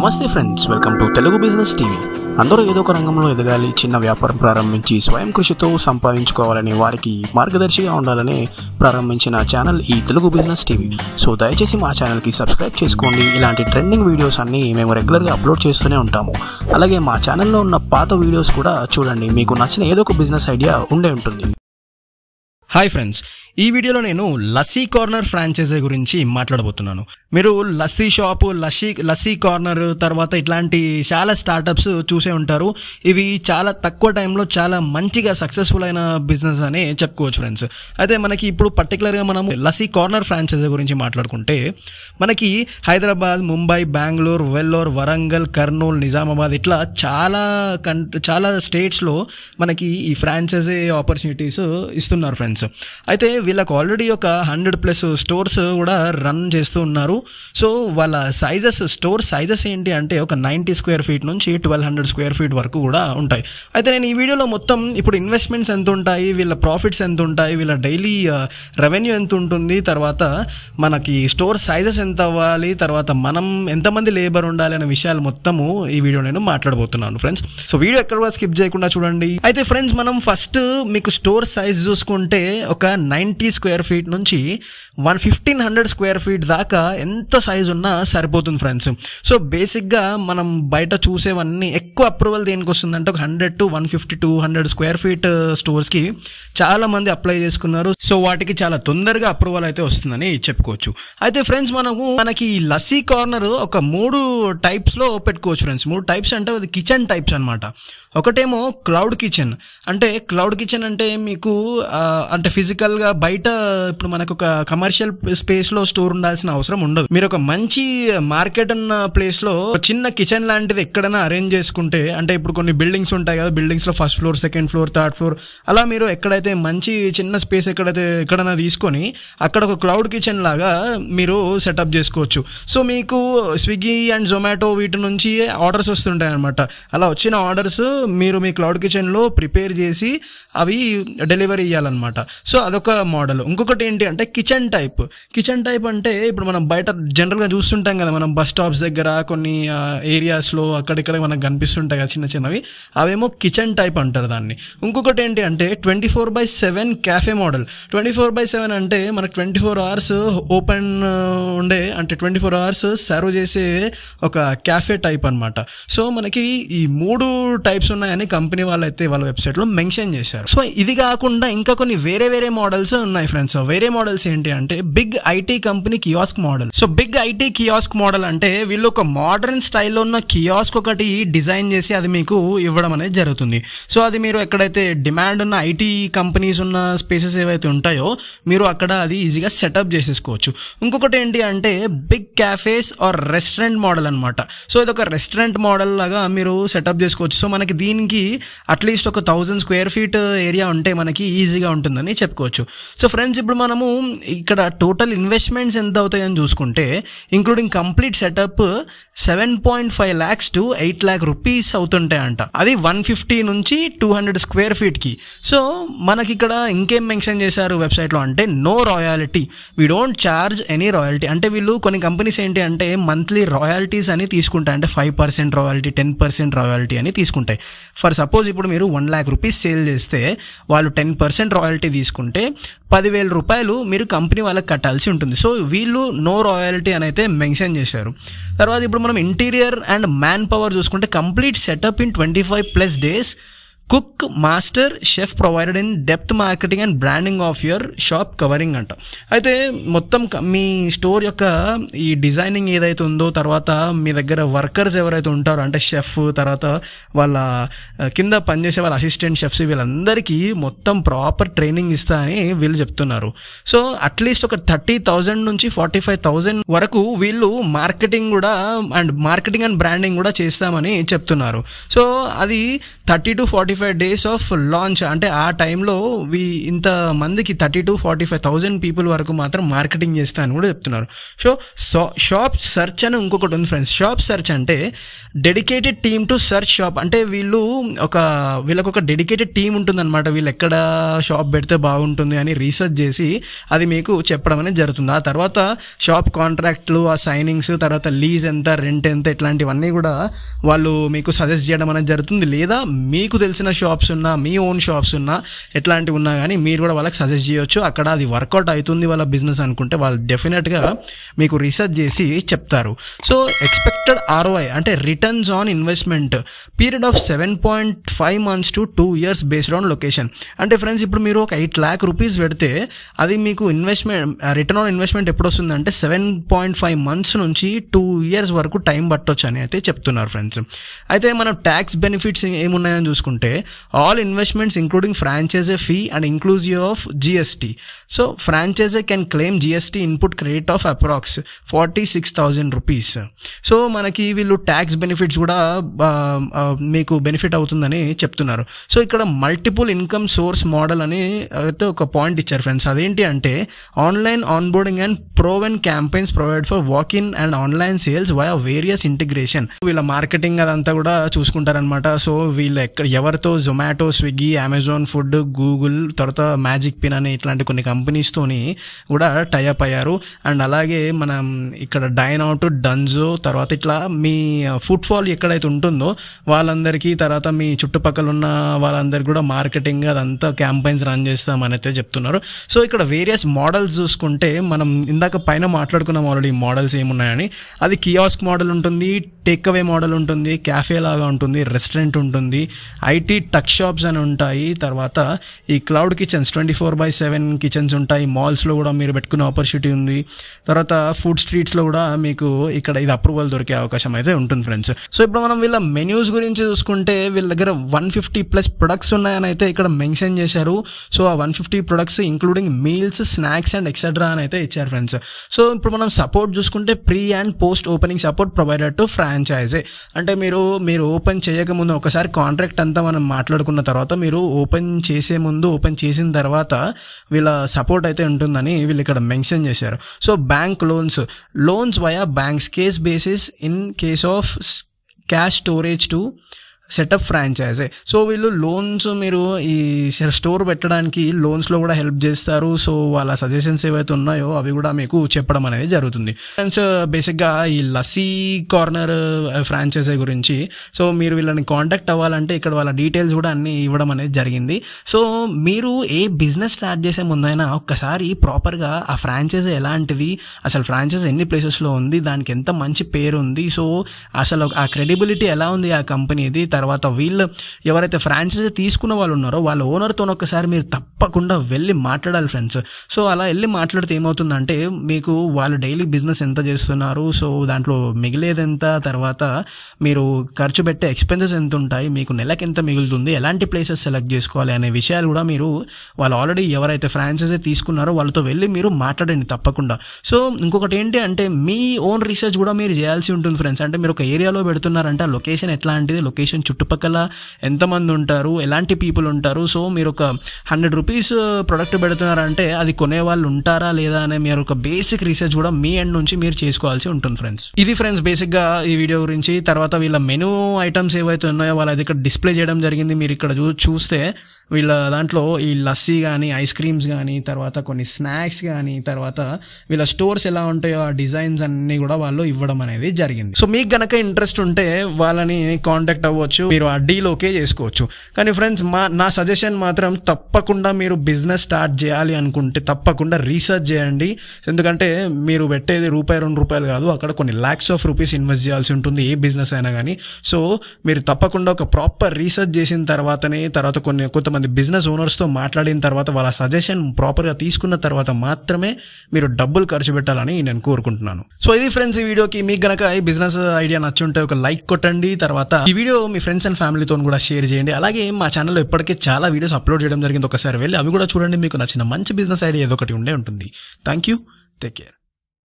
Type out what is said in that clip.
నమస్తే friends welcome to Telugu business TV అందరూ ఏదో ఒక రంగంలో ఎదగాలి చిన్న వ్యాపారం ప్రారంభించి స్వయం కృషితో సంపాదించుకోవాలని వారికి మార్గదర్శిగా ఉండాలని ప్రారంభించిన ఛానల్ ఈ తెలుగు బిజినెస్ టీవీ సో దయచేసి మా ఛానల్కి సబ్స్క్రైబ్ చేసుకోండి ఇలాంటి ట్రెండింగ్ వీడియోస్ అన్ని మేము రెగ్యులర్గా అప్లోడ్ చేస్తూనే ఉంటాము అలాగే మా ఛానల్లో ఉన్న పాత వీడియోస్ కూడా చూడండి మీకు నచ్చిన ఏదో ఒక బిజినెస్ ఐడియా ఉండే ఉంటుంది హాయ్ ఫ్రెండ్స్ ఈ వీడియోలో నేను లస్సీ కార్నర్ ఫ్రాంచైజీ గురించి మాట్లాడబోతున్నాను మీరు లస్సీ షాపు లస్సీ లస్సీ కార్నర్ తర్వాత ఇట్లాంటి చాలా స్టార్టప్స్ చూసే ఉంటారు ఇవి చాలా తక్కువ టైంలో చాలా మంచిగా సక్సెస్ఫుల్ అయిన బిజినెస్ అని చెప్పుకోవచ్చు ఫ్రెండ్స్ అయితే మనకి ఇప్పుడు పర్టికులర్గా మనం లస్సీ కార్నర్ ఫ్రాంచైజీ గురించి మాట్లాడుకుంటే మనకి హైదరాబాద్ ముంబై బెంగళూరు వెల్లోర్ వరంగల్ కర్నూలు నిజామాబాద్ ఇట్లా చాలా కన్ చాలా స్టేట్స్లో మనకి ఈ ఫ్రాంచైజీ ఆపర్చునిటీస్ ఇస్తున్నారు ఫ్రెండ్స్ అయితే వీళ్ళకి ఆల్రెడీ ఒక హండ్రెడ్ ప్లస్ స్టోర్స్ కూడా రన్ చేస్తూ ఉన్నారు సో వాళ్ళ సైజెస్ స్టోర్ సైజెస్ ఏంటి అంటే ఒక నైంటీ స్క్వేర్ ఫీట్ నుంచి ట్వెల్వ్ హండ్రెడ్ స్క్వేర్ ఫీట్ వరకు కూడా ఉంటాయి అయితే నేను ఈ వీడియోలో మొత్తం ఇప్పుడు ఇన్వెస్ట్మెంట్స్ ఎంత ఉంటాయి వీళ్ళ ప్రాఫిట్స్ ఎంత ఉంటాయి వీళ్ళ డైలీ రెవెన్యూ uh, ఎంత ఉంటుంది తర్వాత మనకి స్టోర్ సైజెస్ ఎంత అవ్వాలి తర్వాత మనం ఎంతమంది లేబర్ ఉండాలి అనే విషయాలు మొత్తము ఈ వీడియో నేను మాట్లాడబోతున్నాను ఫ్రెండ్స్ సో వీడియో ఎక్కడ కూడా స్కిప్ చేయకుండా చూడండి అయితే ఫ్రెండ్స్ మనం ఫస్ట్ మీకు స్టోర్ సైజ్ చూసుకుంటే ఒక నైన్ ట్వంటీ స్క్వేర్ ఫీట్ నుంచి one fifteen hundred square feet దాకా ఎంత సైజ్ ఉన్నా సరిపోతుంది ఫ్రెండ్స్ సో బేసిక్గా మనం బయట చూసేవన్నీ ఎక్కువ అప్రూవల్ దేనికి వస్తుందంటే ఒక hundred to one fifty two hundred square feet స్టోర్స్కి చాలామంది అప్లై చేసుకున్నారు సో వాటికి చాలా తొందరగా అప్రూవల్ అయితే వస్తుందని చెప్పుకోవచ్చు అయితే ఫ్రెండ్స్ మనము మనకి లస్సీ కార్నర్ ఒక మూడు టైప్స్లో పెట్టుకోవచ్చు ఫ్రెండ్స్ మూడు టైప్స్ అంటే అది కిచెన్ టైప్స్ అనమాట ఒకటేమో క్లౌడ్ కిచెన్ అంటే క్లౌడ్ కిచెన్ అంటే మీకు uh, అంటే ఫిజికల్గా బయట ఇప్పుడు మనకు ఒక కమర్షియల్ స్పేస్ లో స్టోర్ ఉండాల్సిన అవసరం ఉండదు మీరు ఒక మంచి మార్కెట్ ఉన్న ప్లేస్ లో చిన్న కిచెన్ లాంటిది ఎక్కడైనా అరేంజ్ చేసుకుంటే అంటే ఇప్పుడు కొన్ని బిల్డింగ్స్ ఉంటాయి కదా బిల్డింగ్స్ లో first floor second floor third floor అలా మీరు ఎక్కడైతే మంచి చిన్న స్పేస్ ఎక్కడైతే ఎక్కడైనా తీసుకొని అక్కడ ఒక క్లౌడ్ కిచెన్ లాగా మీరు సెటప్ చేసుకోవచ్చు సో మీకు స్విగ్గీ అండ్ జొమాటో వీటి నుంచి ఆర్డర్స్ వస్తుంటాయి అనమాట అలా వచ్చిన ఆర్డర్స్ మీరు మీ క్లౌడ్ కిచెన్లో ప్రిపేర్ చేసి అవి డెలివరీ ఇవ్వాలన్నమాట సో అదొక మోడల్ ఇంకొకటి ఏంటి అంటే కిచెన్ టైప్ కిచెన్ టైప్ అంటే ఇప్పుడు మనం బయట జనరల్గా చూస్తుంటాం కదా మనం బస్ స్టాప్స్ దగ్గర కొన్ని ఏరియాస్లో అక్కడిక్కడ మనకు కనిపిస్తుంటాయి కదా చిన్న చిన్నవి అవేమో కిచెన్ టైప్ అంటారు దాన్ని ఇంకొకటి ఏంటి అంటే twenty four by seven cafe model twenty four by seven అంటే మనకు ట్వంటీ ఫోర్ అవర్స్ ఓపెన్ ఉండే అంటే ట్వంటీ ఫోర్ అవర్స్ సర్వ్ చేసే ఒక క్యాఫే టైప్ అనమాట సో మనకి ఈ మూడు టైప్స్ ఉన్నాయని కంపెనీ వాళ్ళైతే వాళ్ళ వెబ్సైట్లో మెన్షన్ చేశారు సో ఇది కాకుండా ఇంకా కొన్ని వేరే వేరే మోడల్స్ ఉన్నాయి ఫ్రెండ్స్ వేరే మోడల్స్ ఏంటి అంటే big IT company kiosk model so big IT kiosk model అంటే వీళ్ళు ఒక మోడర్న్ స్టైల్లో ఉన్న కియాస్క్ ఒకటి డిజైన్ చేసి అది మీకు ఇవ్వడం అనేది జరుగుతుంది సో అది మీరు ఎక్కడైతే డిమాండ్ ఉన్న ఐటీ కంపెనీస్ ఉన్న స్పేసెస్ ఏవైతే ఉంటాయో మీరు అక్కడ అది ఈజీగా సెటప్ చేసేసుకోవచ్చు ఇంకొకటి ఏంటి అంటే big cafes or restaurant model అనమాట సో ఇది ఒక రెస్టారెంట్ మోడల్ లాగా మీరు సెటప్ చేసుకోవచ్చు సో మనకి దీనికి అట్లీస్ట్ ఒక థౌజండ్ స్క్వేర్ ఫీట్ ఏరియా ఉంటే మనకి ఈజీగా ఉంటుందని చెప్పుకోవచ్చు సో ఫ్రెండ్స్ ఇప్పుడు మనము ఇక్కడ టోటల్ ఇన్వెస్ట్మెంట్స్ ఎంత అవుతాయని చూసుకుంటే including complete setup seven point five lakhs to eight lakh rupees అవుతుంటాయంట అది వన్ ఫిఫ్టీ నుంచి టూ హండ్రెడ్ స్క్వేర్ ఫీట్కి సో మనకి ఇక్కడ ఇంకేం మెన్షన్ చేశారు వెబ్సైట్లో అంటే no royalty we don't charge any royalty అంటే వీళ్ళు కొన్ని కంపెనీస్ ఏంటి అంటే మంత్లీ రాయల్టీస్ అని తీసుకుంటాయి అంటే five percent royalty ten percent royalty అని తీసుకుంటాయి ఫర్ సపోజ్ ఇప్పుడు మీరు వన్ ల్యాక్ రూపీస్ సేల్ చేస్తే వాళ్ళు టెన్ పర్సెంట్ రాయల్టీ తీసుకుంటే పదివేల రూపాయలు మీరు కంపెనీ వాళ్ళకి కట్టాల్సి ఉంటుంది సో వీళ్ళు నో రాయల్టీ అని అయితే మెన్షన్ చేశారు తర్వాత ఇప్పుడు మనం ఇంటీరియర్ అండ్ మ్యాన్ పవర్ చూసుకుంటే complete setup in twenty five plus days cook master chef provided in depth marketing and branding of your shop covering అంట అయితే మొత్తం మీ స్టోర్ యొక్క ఈ డిజైనింగ్ ఏదైతే ఉందో తర్వాత మీ దగ్గర వర్కర్స్ ఎవరైతే ఉంటారో అంటే షెఫ్ తర్వాత వాళ్ళ కింద పనిచేసే వాళ్ళ అసిస్టెంట్ షెఫ్స్ వీళ్ళందరికీ మొత్తం ప్రాపర్ ట్రైనింగ్ ఇస్తా అని వీళ్ళు చెప్తున్నారు సో అట్లీస్ట్ ఒక థర్టీ థౌజండ్ నుంచి ఫార్టీ ఫైవ్ థౌజండ్ వరకు వీళ్ళు మార్కెటింగ్ కూడా అండ్ మార్కెటింగ్ అండ్ బ్రాండింగ్ కూడా చేస్తామని చెప్తున్నారు సో అది thirty to forty five days of launch అంటే ఆ టైంలో వీ ఇంత మందికి thirty to forty five thousand people వరకు మాత్రం మార్కెటింగ్ చేస్తా అని కూడా చెప్తున్నారు సో షాప్ సెర్చ్ అని ఇంకొకటి ఉంది ఫ్రెండ్స్ షాప్ సర్చ్ అంటే dedicated team to search shop అంటే వీళ్ళు ఒక వీళ్ళకొక ఒక డెడికేటెడ్ టీం ఉంటుందన్నమాట వీళ్ళు ఎక్కడ షాప్ పెడితే బాగుంటుంది అని రీసెర్చ్ చేసి అది మీకు చెప్పడం అనేది జరుగుతుంది ఆ తర్వాత షాప్ కాంట్రాక్ట్లు ఆ సైనింగ్స్ తర్వాత లీజ్ ఎంత రెంట్ ఎంత ఇట్లాంటివన్నీ కూడా వాళ్ళు మీకు సజెస్ట్ చేయడం అనేది జరుగుతుంది లేదా మీకు తెలిసిన తెలిసిన షాప్స్ ఉన్నా మీ ఓన్ షాప్స్ ఉన్నా ఎట్లాంటివి ఉన్నా కానీ మీరు కూడా వాళ్ళకి సజెస్ట్ చేయొచ్చు అక్కడ అది వర్కౌట్ అవుతుంది వాళ్ళ బిజినెస్ అనుకుంటే వాళ్ళు డెఫినెట్గా మీకు రీసెర్చ్ చేసి చెప్తారు సో ఎక్స్పెక్టెడ్ ఆర్ఓఐ అంటే returns on investment period of seven point five months to two years based on location అంటే ఫ్రెండ్స్ ఇప్పుడు మీరు ఒక ఎయిట్ ల్యాక్ రూపీస్ పెడితే అది మీకు ఇన్వెస్ట్మెంట్ రిటర్న్ ఆన్ ఇన్వెస్ట్మెంట్ ఎప్పుడు వస్తుందంటే సెవెన్ పాయింట్ ఫైవ్ మంత్స్ నుంచి టూ ఇయర్స్ వరకు టైం పట్టొచ్చు అని అయితే చెప్తున్నారు ఫ్రెండ్స్ అయితే మనం ట్యాక్స్ బెనిఫిట్స్ ఏమున్నాయని చూసుకుంటే అంటే all investments including franchisee fee and inclusive of GST so franchisee can claim GST input credit of approx forty six thousand rupees so మనకి వీళ్ళు ట్యాక్స్ బెనిఫిట్స్ కూడా మీకు బెనిఫిట్ అవుతుందని చెప్తున్నారు సో ఇక్కడ మల్టిపుల్ ఇన్కమ్ సోర్స్ మోడల్ అని అయితే ఒక పాయింట్ ఇచ్చారు ఫ్రెండ్స్ అదేంటి అంటే online onboarding and proven campaigns provide for walk in and online sales via various integration వీళ్ళ మార్కెటింగ్ అదంతా కూడా చూసుకుంటారనమాట సో వీళ్ళు ఎక్కడ ఎవరు వాటితో Zomato Swiggy Amazon food Google తర్వాత మ్యాజిక్ పిన్ అనే ఇట్లాంటి కొన్ని కంపెనీస్తోని కూడా టైఅప్ అయ్యారు అండ్ అలాగే మనం ఇక్కడ అవుట్ డన్జో తర్వాత ఇట్లా మీ ఫుడ్ uh, ఫాల్ ఎక్కడైతే ఉంటుందో వాళ్ళందరికీ తర్వాత మీ చుట్టుపక్కల ఉన్న వాళ్ళందరికీ కూడా మార్కెటింగ్ అదంతా క్యాంపెయిన్స్ రన్ చేస్తామని అయితే చెప్తున్నారు సో ఇక్కడ వేరియస్ మోడల్స్ చూసుకుంటే మనం ఇందాక పైన మాట్లాడుకున్నాం ఆల్రెడీ మోడల్స్ ఏమున్నాయని అది కియాస్క్ మోడల్ ఉంటుంది టేక్ అవే మోడల్ ఉంటుంది క్యాఫే లాగా ఉంటుంది రెస్టారెంట్ ఉంటుంది ఐటీ ఐటీ టక్ షాప్స్ అని ఉంటాయి తర్వాత ఈ cloud kitchens twenty four by seven kitchens ఉంటాయి మాల్స్లో కూడా మీరు పెట్టుకునే ఆపర్చునిటీ ఉంది తర్వాత ఫుడ్ స్ట్రీట్స్లో కూడా మీకు ఇక్కడ ఇది అప్రూవల్ దొరికే అవకాశం అయితే ఉంటుంది ఫ్రెండ్స్ సో ఇప్పుడు మనం వీళ్ళ మెన్యూస్ గురించి చూసుకుంటే వీళ్ళ దగ్గర వన్ ఫిఫ్టీ ప్లస్ ప్రొడక్ట్స్ ఉన్నాయని అయితే ఇక్కడ మెన్షన్ చేశారు సో ఆ one fifty products including meals snacks and etcetera అని అయితే ఇచ్చారు ఫ్రెండ్స్ సో ఇప్పుడు మనం సపోర్ట్ చూసుకుంటే pre and post opening support provided to franchisee అంటే మీరు మీరు ఓపెన్ చేయకముందు ఒకసారి కాంట్రాక్ట్ అంతా మనం మనం మాట్లాడుకున్న తర్వాత మీరు ఓపెన్ చేసే ముందు ఓపెన్ చేసిన తర్వాత వీళ్ళ సపోర్ట్ అయితే ఉంటుందని వీళ్ళు ఇక్కడ మెన్షన్ చేశారు so bank loans loans via banks case basis in case of cash storage to setup franchisee so వీళ్ళు లోన్స్ మీరు ఈ స్టోర్ పెట్టడానికి లోన్స్లో కూడా హెల్ప్ చేస్తారు సో వాళ్ళ సజెషన్స్ ఏవైతే ఉన్నాయో అవి కూడా మీకు చెప్పడం అనేది జరుగుతుంది ఫ్రెండ్స్ బేసిక్గా ఈ లస్సీ కార్నర్ ఫ్రాంచైజీ గురించి సో మీరు వీళ్ళని కాంటాక్ట్ అవ్వాలంటే ఇక్కడ వాళ్ళ డీటెయిల్స్ కూడా అన్నీ ఇవ్వడం అనేది జరిగింది సో మీరు ఏ బిజినెస్ స్టార్ట్ చేసే ముందైనా ఒక్కసారి ప్రాపర్గా ఆ ఫ్రాంచైజీ ఎలాంటిది అసలు ఫ్రాంచైజీ ఎన్ని ప్లేసెస్లో ఉంది దానికి ఎంత మంచి పేరు ఉంది సో అసలు ఆ క్రెడిబిలిటీ ఎలా ఉంది ఆ కంపెనీది తర్వాత వీళ్ళు ఎవరైతే ఫ్రాంచైజీ తీసుకున్న వాళ్ళు ఉన్నారో వాళ్ళ ఓనర్తో ఒకసారి మీరు తప్పకుండా వెళ్ళి మాట్లాడాలి ఫ్రెండ్స్ సో అలా వెళ్ళి మాట్లాడితే ఏమవుతుందంటే మీకు వాళ్ళు డైలీ బిజినెస్ ఎంత చేస్తున్నారు సో దాంట్లో మిగిలేది ఎంత తర్వాత మీరు ఖర్చు పెట్టే ఎక్స్పెన్సెస్ ఎంత ఉంటాయి మీకు నెలకి ఎంత మిగులుతుంది ఎలాంటి ప్లేసెస్ సెలెక్ట్ చేసుకోవాలి అనే విషయాలు కూడా మీరు వాళ్ళు ఆల్రెడీ ఎవరైతే ఫ్రాంచైజీ తీసుకున్నారో వాళ్ళతో వెళ్ళి మీరు మాట్లాడండి తప్పకుండా సో ఇంకొకటి ఏంటి అంటే మీ ఓన్ రీసెర్చ్ కూడా మీరు చేయాల్సి ఉంటుంది ఫ్రెండ్స్ అంటే మీరు ఒక ఏరియాలో పెడుతున్నారంటే ఆ లొకేషన్ ఎట్లాంటిది లొకేషన్ చుట్టుపక్కల ఎంతమంది ఉంటారు ఎలాంటి పీపుల్ ఉంటారు సో మీరు ఒక హండ్రెడ్ రూపీస్ ప్రొడక్ట్ పెడుతున్నారంటే అది కొనే వాళ్ళు ఉంటారా లేదా అనే మీరు ఒక బేసిక్ రీసెర్చ్ కూడా మీ ఎండ్ నుంచి మీరు చేసుకోవాల్సి ఉంటుంది ఫ్రెండ్స్ ఇది ఫ్రెండ్స్ బేసిక్గా ఈ వీడియో గురించి తర్వాత వీళ్ళ మెనూ ఐటమ్స్ ఏవైతే ఉన్నాయో వాళ్ళది ఇక్కడ డిస్ప్లే చేయడం జరిగింది మీరు ఇక్కడ చూ చూస్తే వీళ్ళ దాంట్లో ఈ లస్సీ కానీ ఐస్ క్రీమ్స్ కానీ తర్వాత కొన్ని స్నాక్స్ కానీ తర్వాత వీళ్ళ స్టోర్స్ ఎలా ఉంటాయో ఆ డిజైన్స్ అన్నీ కూడా వాళ్ళు ఇవ్వడం అనేది జరిగింది సో మీకు గనక ఇంట్రెస్ట్ ఉంటే వాళ్ళని కాంటాక్ట్ అవ్వచ్చు చేసుకోవచ్చు మీరు ఆ డీల్ ఓకే చేసుకోవచ్చు కానీ ఫ్రెండ్స్ మా నా సజెషన్ మాత్రం తప్పకుండా మీరు బిజినెస్ స్టార్ట్ చేయాలి అనుకుంటే తప్పకుండా రీసెర్చ్ చేయండి ఎందుకంటే మీరు పెట్టేది రూపాయి రెండు రూపాయలు కాదు అక్కడ కొన్ని ల్యాక్స్ ఆఫ్ రూపీస్ ఇన్వెస్ట్ చేయాల్సి ఉంటుంది ఏ బిజినెస్ అయినా కానీ సో మీరు తప్పకుండా ఒక ప్రాపర్ రీసెర్చ్ చేసిన తర్వాతనే తర్వాత కొన్ని కొంతమంది బిజినెస్ ఓనర్స్తో మాట్లాడిన తర్వాత వాళ్ళ సజెషన్ ప్రాపర్గా తీసుకున్న తర్వాత మాత్రమే మీరు డబ్బులు ఖర్చు పెట్టాలని నేను కోరుకుంటున్నాను సో ఇది ఫ్రెండ్స్ ఈ వీడియోకి మీకు గనక ఈ బిజినెస్ ఐడియా నచ్చుంటే ఒక లైక్ కొట్టండి తర్వాత ఈ వీడియో మీ మీ ఫ్రెండ్స్ అండ్ ఫ్యామిలీతో కూడా షేర్ చేయండి అలాగే మా ఛానల్లో ఇప్పటికే చాలా వీడియోస్ అప్లోడ్ చేయడం జరిగింది ఒకసారి వెళ్ళి అవి కూడా చూడండి మీకు నచ్చిన మంచి బిజినెస్ ఐడియా ఏదో ఒకటి ఉండే ఉంటుంది థ్యాంక్ యూ టేక్ కేర్